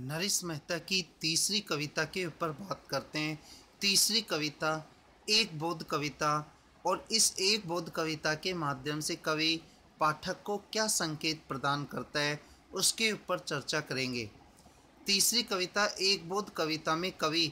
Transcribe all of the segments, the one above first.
नरेश मेहता की तीसरी कविता के ऊपर बात करते हैं तीसरी कविता एक बोध कविता और इस एक बोध कविता के माध्यम से कवि पाठक को क्या संकेत प्रदान करता है उसके ऊपर चर्चा करेंगे तीसरी कविता एक बोध कविता में कवि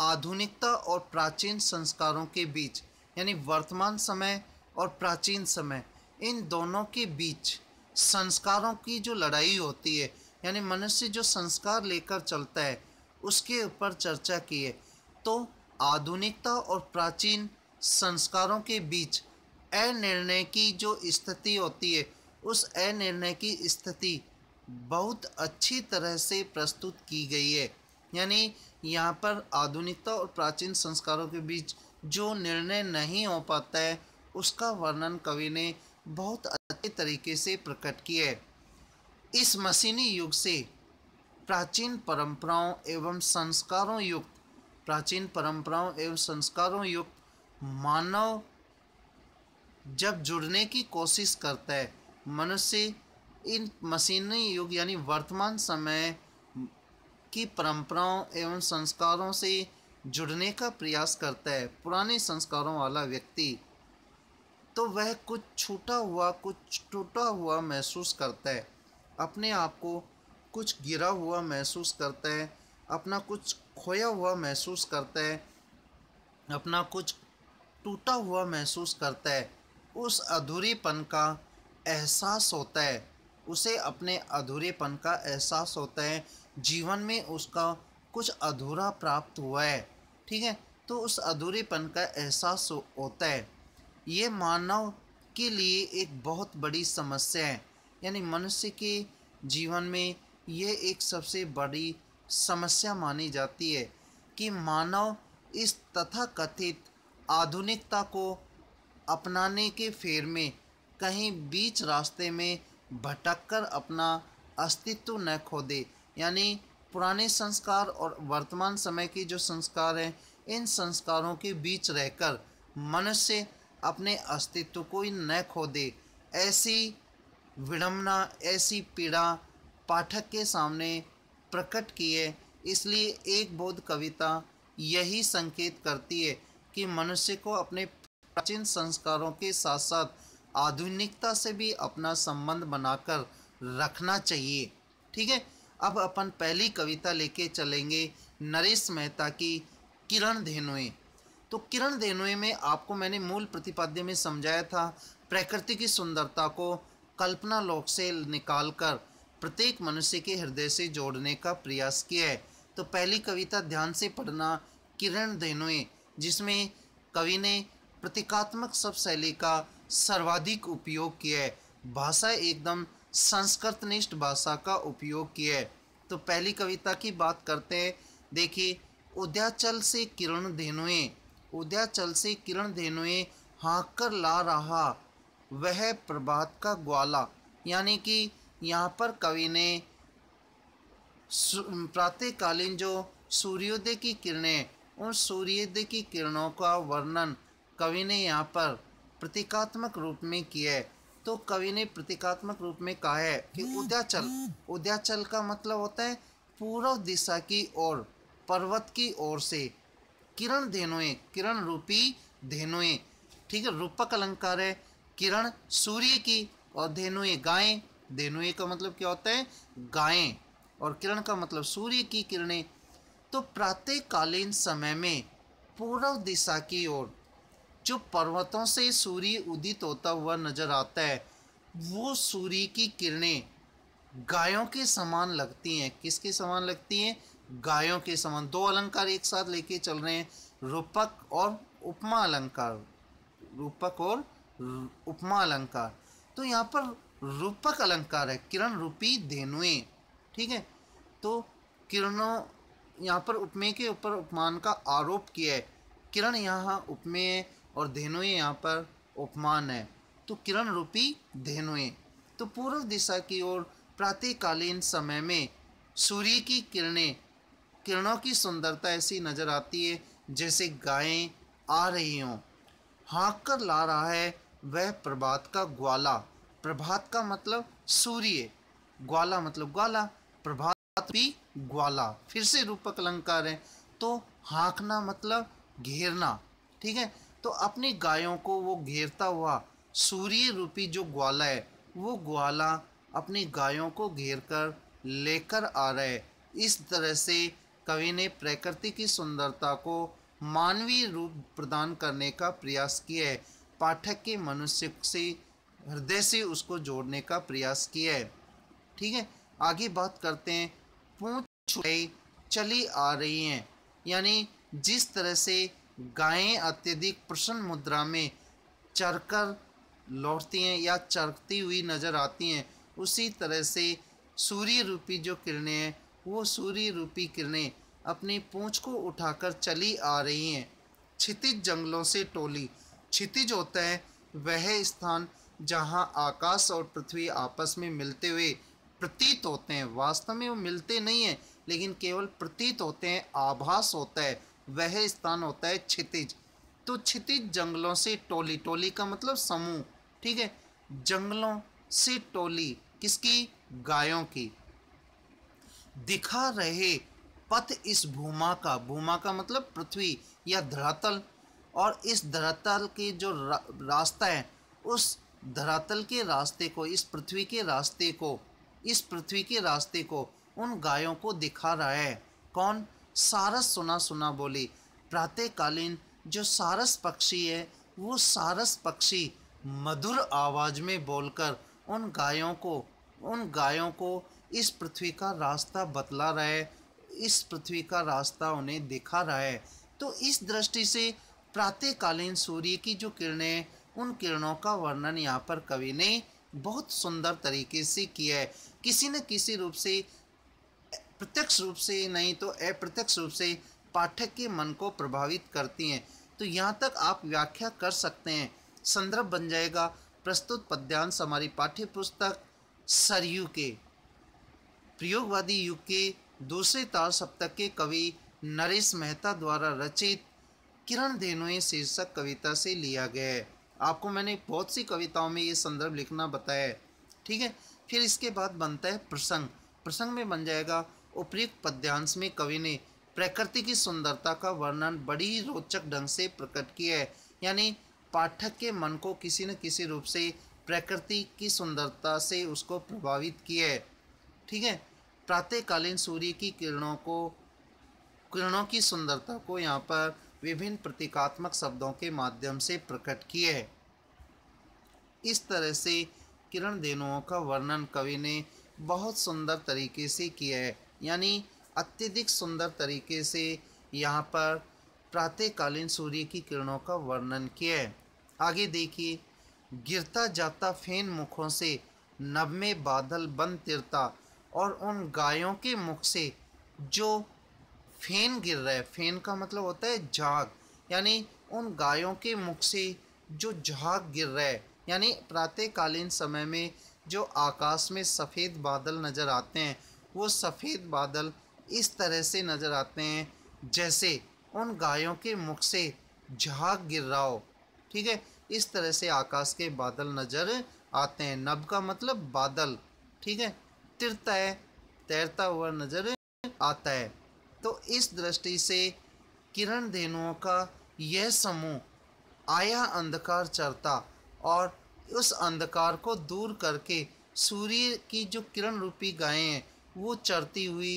आधुनिकता और प्राचीन संस्कारों के बीच यानी वर्तमान समय और प्राचीन समय इन दोनों के बीच संस्कारों की जो लड़ाई होती है यानी मनुष्य जो संस्कार लेकर चलता है उसके ऊपर चर्चा की है तो आधुनिकता और प्राचीन संस्कारों के बीच अनिर्णय की जो स्थिति होती है उस अनिर्णय की स्थिति बहुत अच्छी तरह से प्रस्तुत की गई है यानी यहाँ पर आधुनिकता और प्राचीन संस्कारों के बीच जो निर्णय नहीं हो पाता है उसका वर्णन कवि ने बहुत अच्छे तरीके से प्रकट किया है इस मशीनी युग से प्राचीन परंपराओं एवं संस्कारों युक्त प्राचीन परंपराओं एवं संस्कारों युक्त मानव जब जुड़ने की कोशिश करता है मनुष्य इन मशीनी युग यानी वर्तमान समय की परंपराओं एवं संस्कारों से जुड़ने का प्रयास करता है पुराने संस्कारों वाला व्यक्ति तो वह कुछ छूटा हुआ कुछ टूटा हुआ महसूस करता है अपने आप को कुछ गिरा हुआ महसूस करता है अपना कुछ खोया हुआ महसूस करता है अपना कुछ टूटा हुआ महसूस करता है उस अधूरीपन का एहसास होता है उसे अपने अधूरेपन का एहसास होता है जीवन में उसका कुछ अधूरा प्राप्त हुआ है ठीक है तो उस अधूरेपन का एहसास होता है ये मानव के लिए एक बहुत बड़ी समस्या है यानी मनुष्य के जीवन में यह एक सबसे बड़ी समस्या मानी जाती है कि मानव इस तथाकथित आधुनिकता को अपनाने के फेर में कहीं बीच रास्ते में भटक कर अपना अस्तित्व न खो दे यानी पुराने संस्कार और वर्तमान समय के जो संस्कार हैं इन संस्कारों के बीच रहकर मनुष्य अपने अस्तित्व को न खो दे ऐसी विडम्बना ऐसी पीड़ा पाठक के सामने प्रकट की है इसलिए एक बोध कविता यही संकेत करती है कि मनुष्य को अपने प्राचीन संस्कारों के साथ साथ आधुनिकता से भी अपना संबंध बनाकर रखना चाहिए ठीक है अब अपन पहली कविता लेके चलेंगे नरेश मेहता की किरण धेनुए तो किरण धेनुए में आपको मैंने मूल प्रतिपाद्य में समझाया था प्रकृति की सुंदरता को कल्पना लोक से निकालकर प्रत्येक मनुष्य के हृदय से जोड़ने का प्रयास किया है तो पहली कविता ध्यान से पढ़ना किरण धेनुए जिसमें कवि ने प्रतीकात्मक शैली का सर्वाधिक उपयोग किया है भाषा एकदम संस्कृतनिष्ठ भाषा का उपयोग किया है तो पहली कविता की बात करते हैं देखिए उद्याचल से किरण धेनुए उद्याचल से किरण धेनुए हाँक कर ला रहा वह प्रभात का ग्वाला यानी कि यहाँ पर कवि ने प्रातःकालीन जो सूर्योदय की किरणें उन सूर्योदय की किरणों का वर्णन कवि ने यहाँ पर प्रतीकात्मक रूप में किया है तो कवि ने प्रतीकात्मक रूप में कहा है कि उद्याचल उद्याचल का मतलब होता है पूर्व दिशा की ओर पर्वत की ओर से किरण धेनुए किरण रूपी धेनुए ठीक है रूपक अलंकार है किरण सूर्य की और धेनुए गायें धेनुए का मतलब क्या होता है गायें और किरण का मतलब सूर्य की किरणें तो प्रातःकालीन समय में पूर्व दिशा की ओर जो पर्वतों से सूर्य उदित होता हुआ नजर आता है वो सूर्य की किरणें गायों के समान लगती हैं किसके समान लगती हैं गायों के समान दो अलंकार एक साथ लेके चल रहे हैं रूपक और उपमा अलंकार रूपक और हम्म, उपमा अलंकार तो यहाँ पर रूपक अलंकार है किरण रूपी धेनुए ठीक है तो किरणों यहाँ पर उपमेय के ऊपर उपमान का आरोप किया है किरण यहाँ उपमेय और धेनुए यहाँ पर उपमान है तो किरण रूपी धेनुए तो पूर्व दिशा की ओर प्रातःकालीन समय में सूर्य की किरणें किरणों की सुंदरता ऐसी नज़र आती है जैसे गायें आ रही हों हाँक कर ला रहा है वह प्रभात का ग्वाला प्रभात का मतलब सूर्य ग्वाला मतलब ग्वाला प्रभात भी ग्वाला फिर से रूपक अलंकार है तो हाँकना मतलब घेरना ठीक है तो अपनी गायों को वो घेरता हुआ सूर्य रूपी जो ग्वाला है वो ग्वाला अपनी गायों को घेर कर लेकर आ रहा है इस तरह से कवि ने प्रकृति की सुंदरता को मानवीय रूप प्रदान करने का प्रयास किया है पाठक के मनुष्य से हृदय से उसको जोड़ने का प्रयास किया है ठीक है आगे बात करते हैं पूछ चली आ रही हैं यानी जिस तरह से गायें अत्यधिक प्रसन्न मुद्रा में चरकर लौटती हैं या चरकती हुई नज़र आती हैं उसी तरह से सूर्य रूपी जो किरणें हैं वो सूर्य रूपी किरणें अपनी पूँछ को उठाकर चली आ रही हैं छितिज जंगलों से टोली क्षितिज होता है वह स्थान जहाँ आकाश और पृथ्वी आपस में मिलते हुए प्रतीत होते हैं वास्तव में वो मिलते नहीं हैं लेकिन केवल प्रतीत होते हैं आभास होता है वह स्थान होता है क्षितिज तो क्षितिज जंगलों से टोली टोली का मतलब समूह ठीक है जंगलों से टोली किसकी गायों की दिखा रहे पथ इस भूमा का भूमा का मतलब पृथ्वी या धरातल और इस धरातल के जो रास्ता है उस धरातल के रास्ते को इस पृथ्वी के रास्ते को इस पृथ्वी के रास्ते को उन गायों को दिखा रहा है कौन सारस सुना सुना बोली प्रातःकालीन जो सारस पक्षी है वो सारस पक्षी मधुर आवाज़ में बोलकर उन गायों को उन गायों को इस पृथ्वी का रास्ता बतला रहा है इस पृथ्वी का रास्ता उन्हें दिखा रहा है तो इस दृष्टि से प्रातःकालीन सूर्य की जो किरणें उन किरणों का वर्णन यहाँ पर कवि ने बहुत सुंदर तरीके से किया है किसी न किसी रूप से प्रत्यक्ष रूप से नहीं तो अप्रत्यक्ष रूप से पाठक के मन को प्रभावित करती हैं तो यहाँ तक आप व्याख्या कर सकते हैं संदर्भ बन जाएगा प्रस्तुत पद्यांश हमारी पाठ्य पुस्तक सरयू के प्रयोगवादी युग के दूसरे तार सप्तक के कवि नरेश मेहता द्वारा रचित किरण देनोय शीर्षक कविता से लिया गया है आपको मैंने बहुत सी कविताओं में ये संदर्भ लिखना बताया है ठीक है फिर इसके बाद बनता है प्रसंग प्रसंग में बन जाएगा उपयुक्त पद्यांश में कवि ने प्रकृति की सुंदरता का वर्णन बड़ी रोचक ढंग से प्रकट किया है यानी पाठक के मन को किसी न किसी रूप से प्रकृति की सुंदरता से उसको प्रभावित किया है ठीक है प्रातःकालीन सूर्य की किरणों को किरणों की सुंदरता को यहाँ पर विभिन्न प्रतीकात्मक शब्दों के माध्यम से प्रकट किए इस तरह से किरण धेनुओं का वर्णन कवि ने बहुत सुंदर तरीके से किया है यानी अत्यधिक सुंदर तरीके से यहाँ पर प्रातःकालीन सूर्य की किरणों का वर्णन किया है आगे देखिए गिरता जाता फैन मुखों से नब में बादल बन तिरता और उन गायों के मुख से जो फेन गिर रहा है फेन का मतलब होता है झाग यानी उन गायों के मुख से जो झाग गिर रहा है यानी प्रातःकालीन समय में जो आकाश में सफ़ेद बादल नज़र आते हैं वो सफ़ेद बादल इस तरह से नज़र आते हैं जैसे उन गायों के मुख से झाग गिर रहा हो ठीक है इस तरह से आकाश के बादल नज़र आते हैं नब का मतलब बादल ठीक है तिरता है तैरता हुआ नज़र आता है तो इस दृष्टि से किरण धेनुओं का यह समूह आया अंधकार चरता और उस अंधकार को दूर करके सूर्य की जो किरण रूपी गायें हैं वो चरती हुई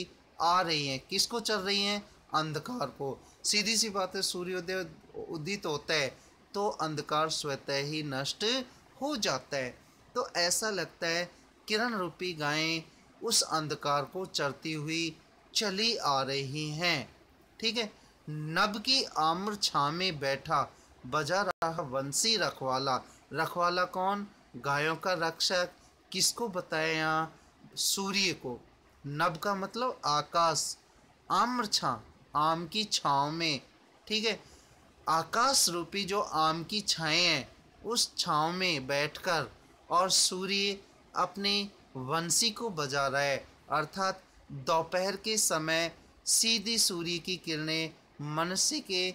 आ रही हैं किसको चल रही हैं अंधकार को सीधी सी बात है सूर्योदय उदित होता है तो अंधकार स्वतः ही नष्ट हो जाता है तो ऐसा लगता है किरण रूपी गायें उस अंधकार को चरती हुई चली आ रही हैं ठीक है नब की आम्र छा में बैठा बजा रहा वंशी रखवाला रखवाला कौन गायों का रक्षक किसको बताया यहाँ सूर्य को नब का मतलब आकाश आम्र छा आम की छाँव में ठीक है आकाश रूपी जो आम की छाएँ हैं उस छाँव में बैठकर और सूर्य अपने वंशी को बजा रहा है अर्थात दोपहर के समय सीधी सूर्य की किरणें मनुष्य के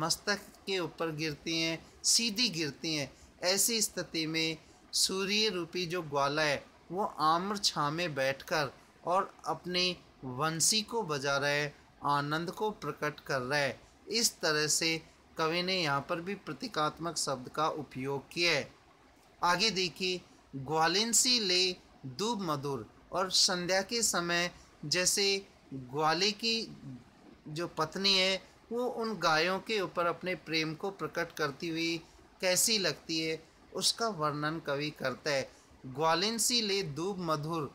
मस्तक के ऊपर गिरती हैं सीधी गिरती हैं ऐसी स्थिति में सूर्य रूपी जो ग्वाला है वो आम्र छा में बैठ और अपने वंशी को बजा रहा है आनंद को प्रकट कर रहा है इस तरह से कवि ने यहाँ पर भी प्रतीकात्मक शब्द का उपयोग किया है आगे देखिए ग्वालिन सी ले दूब मधुर और संध्या के समय जैसे ग्वाले की जो पत्नी है वो उन गायों के ऊपर अपने प्रेम को प्रकट करती हुई कैसी लगती है उसका वर्णन कवि करता है ग्वालिन सी ले दूब मधुर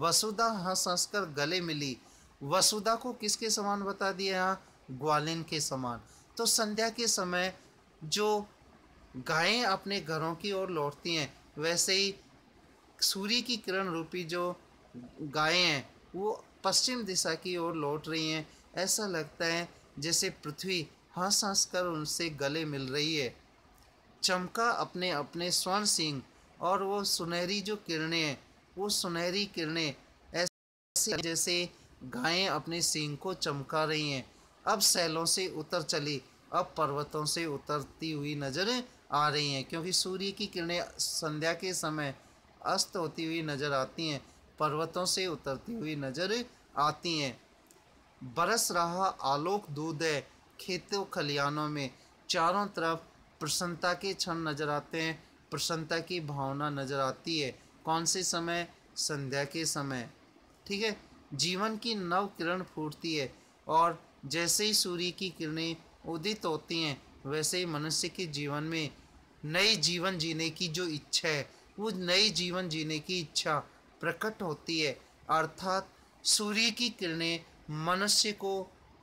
वसुधा हंस हंस कर गले मिली वसुधा को किसके समान बता दिया यहाँ ग्वालिन के समान तो संध्या के समय जो गायें अपने घरों की ओर लौटती हैं वैसे ही सूर्य की किरण रूपी जो गायें हैं वो पश्चिम दिशा की ओर लौट रही हैं ऐसा लगता है जैसे पृथ्वी हंस हंस कर उनसे गले मिल रही है चमका अपने अपने स्वर्ण सिंह और वो सुनहरी जो किरणें हैं वो सुनहरी किरणें ऐसे जैसे गायें अपने सिंह को चमका रही हैं अब सैलों से उतर चली अब पर्वतों से उतरती हुई नज़र आ रही हैं क्योंकि सूर्य की किरणें संध्या के समय अस्त होती हुई नज़र आती हैं पर्वतों से उतरती हुई नजर आती हैं बरस रहा आलोक दूध है खेतों खलियानों में चारों तरफ प्रसन्नता के क्षण नजर आते हैं प्रसन्नता की भावना नजर आती है कौन से समय संध्या के समय ठीक है जीवन की नव किरण फूटती है और जैसे ही सूर्य की किरणें उदित होती हैं वैसे ही मनुष्य के जीवन में नई जीवन जीने की जो इच्छा है वो नई जीवन जीने की इच्छा प्रकट होती है अर्थात सूर्य की किरणें मनुष्य को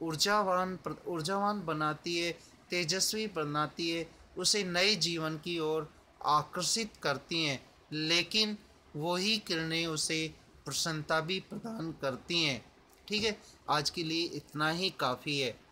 ऊर्जावान ऊर्जावान बनाती है तेजस्वी बनाती है उसे नए जीवन की ओर आकर्षित करती हैं लेकिन वही किरणें उसे प्रसन्नता भी प्रदान करती हैं ठीक है आज के लिए इतना ही काफ़ी है